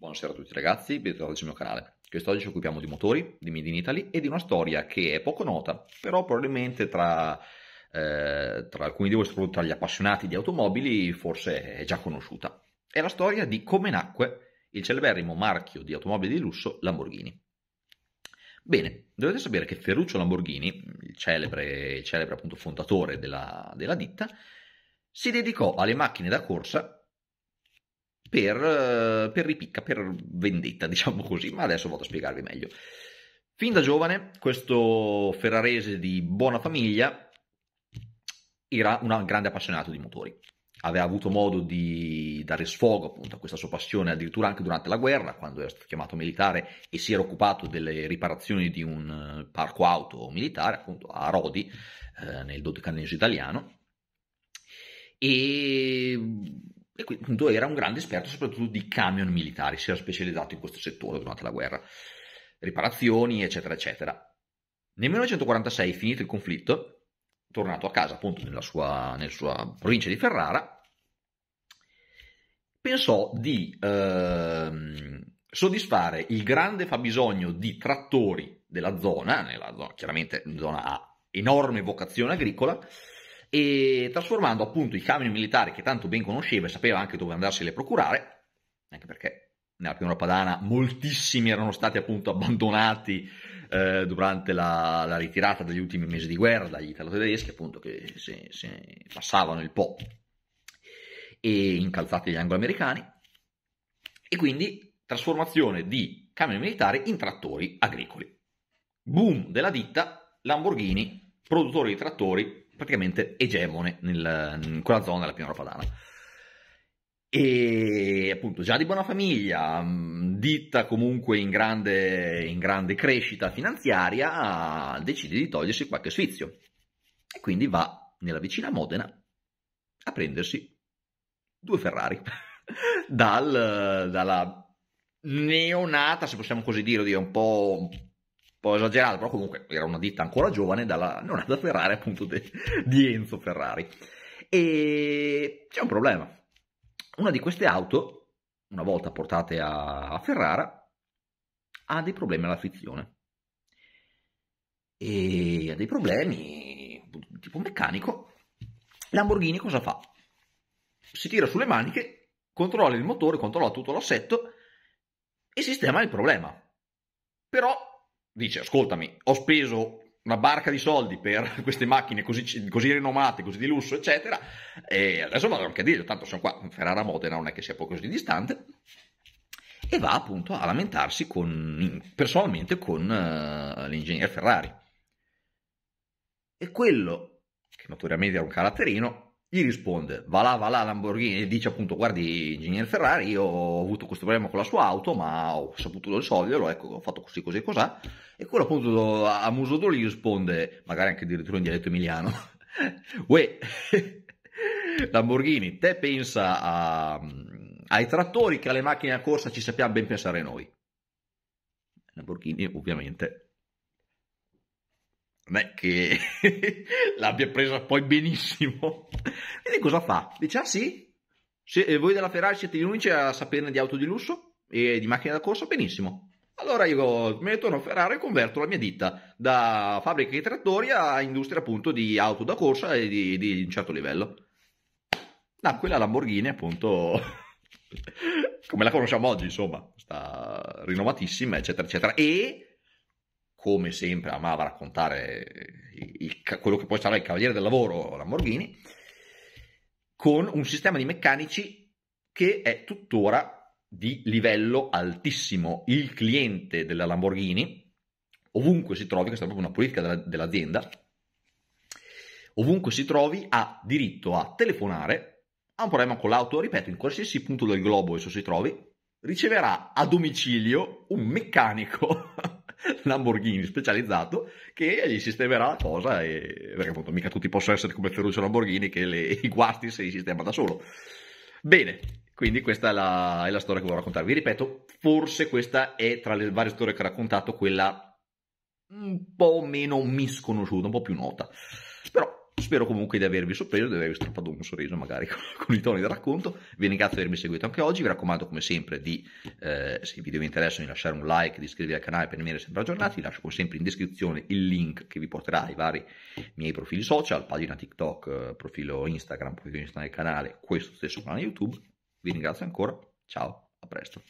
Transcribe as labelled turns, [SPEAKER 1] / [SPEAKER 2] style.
[SPEAKER 1] Buonasera a tutti ragazzi, benvenuti sul mio canale. Quest'oggi ci occupiamo di motori, di Made in Italy e di una storia che è poco nota, però probabilmente tra, eh, tra alcuni di voi, soprattutto tra gli appassionati di automobili, forse è già conosciuta. È la storia di come nacque il celeberrimo marchio di automobili di lusso Lamborghini. Bene, dovete sapere che Ferruccio Lamborghini, il celebre, il celebre appunto fondatore della, della ditta, si dedicò alle macchine da corsa per, eh, per ripicca, per vendetta, diciamo così, ma adesso vado a spiegarvi meglio. Fin da giovane, questo ferrarese di buona famiglia era un grande appassionato di motori. Aveva avuto modo di dare sfogo appunto a questa sua passione addirittura anche durante la guerra, quando era stato chiamato militare e si era occupato delle riparazioni di un eh, parco auto militare, appunto a Rodi, eh, nel dodicanese italiano. E e quindi appunto, era un grande esperto soprattutto di camion militari, si era specializzato in questo settore durante la guerra, riparazioni, eccetera, eccetera. Nel 1946, finito il conflitto, tornato a casa appunto nella sua, nella sua provincia di Ferrara, pensò di eh, soddisfare il grande fabbisogno di trattori della zona, nella zona, chiaramente una zona A, enorme vocazione agricola, e trasformando appunto i camion militari che tanto ben conosceva e sapeva anche dove andarseli a procurare, anche perché nella pianura padana moltissimi erano stati appunto abbandonati eh, durante la, la, ritirata degli ultimi mesi di guerra dagli italo-tedeschi, appunto che se, se passavano il Po e incalzati gli anglo-americani, e quindi trasformazione di camion militari in trattori agricoli. Boom della ditta Lamborghini, produttore di trattori praticamente egemone nel, in quella zona della pianura padana. E appunto già di buona famiglia, mm, ditta comunque in grande, in grande crescita finanziaria, decide di togliersi qualche sfizio e quindi va nella vicina Modena a prendersi due Ferrari Dal, dalla neonata, se possiamo così dire, un po' po' esagerato, però comunque era una ditta ancora giovane, dalla nonata Ferrari appunto de, di Enzo Ferrari. E c'è un problema. Una di queste auto, una volta portate a, a Ferrara, ha dei problemi alla frizione. E ha dei problemi tipo meccanico. Lamborghini cosa fa? Si tira sulle maniche, controlla il motore, controlla tutto l'assetto e sistema il problema. Però dice ascoltami, ho speso una barca di soldi per queste macchine così, così rinomate, così di lusso, eccetera, e adesso vado anche a dirlo, tanto sono qua, Ferrara Modena non è che sia poi così distante, e va appunto a lamentarsi con, personalmente con uh, eh, l'ingegnere Ferrari. E quello, che naturalmente era un caratterino, gli risponde, va là, va là Lamborghini, e dice appunto, guardi ingegner Ferrari, io ho avuto questo problema con la sua auto, ma ho saputo risolverlo, ecco, ho fatto così, così, e cos'ha. E quello appunto a muso duro gli risponde, magari anche addirittura in dialetto emiliano, uè, Lamborghini, te pensa a, ai trattori che alle macchine a corsa ci sappiamo ben pensare noi. Lamborghini ovviamente non è che l'abbia presa poi benissimo. Quindi cosa fa? Dice, ah sì, Se eh, voi della Ferrari siete gli unici a saperne di auto di lusso e di macchine da corsa, benissimo. Allora io me ne a Ferrari e converto la mia ditta da fabbrica di trattori a industria appunto di auto da corsa e di, di un certo livello. Da quella Lamborghini appunto come la conosciamo oggi, insomma, sta rinnovatissima, eccetera, eccetera. E come sempre amava raccontare il, quello che poi sarà il Cavaliere del Lavoro Lamborghini, con un sistema di meccanici che è tuttora di livello altissimo. Il cliente della Lamborghini, ovunque si trovi, questa è proprio una politica della, dell'azienda, ovunque si trovi ha diritto a telefonare, ha un problema con l'auto, ripeto, in qualsiasi punto del globo esso si trovi, riceverà a domicilio un meccanico Lamborghini specializzato che gli sistemerà la cosa e... perché appunto mica tutti possono essere come Ferruccio Lamborghini che le... i guasti se li sistema da solo bene quindi questa è la... è la, storia che voglio raccontarvi ripeto forse questa è tra le varie storie che ho raccontato quella un po' meno misconosciuta un po' più nota però spero comunque di avervi sorpreso, di avervi strappato un sorriso magari con, con i toni del racconto. Vi ringrazio di avermi seguito anche oggi. Vi raccomando, come sempre, di, eh, se i video vi interessa, di lasciare un like, di iscrivervi al canale per rimanere sempre aggiornati. Vi lascio come sempre in descrizione il link che vi porterà ai vari miei profili social, pagina TikTok, eh, profilo Instagram, profilo Instagram del canale, questo stesso canale YouTube. Vi ringrazio ancora. Ciao, a presto.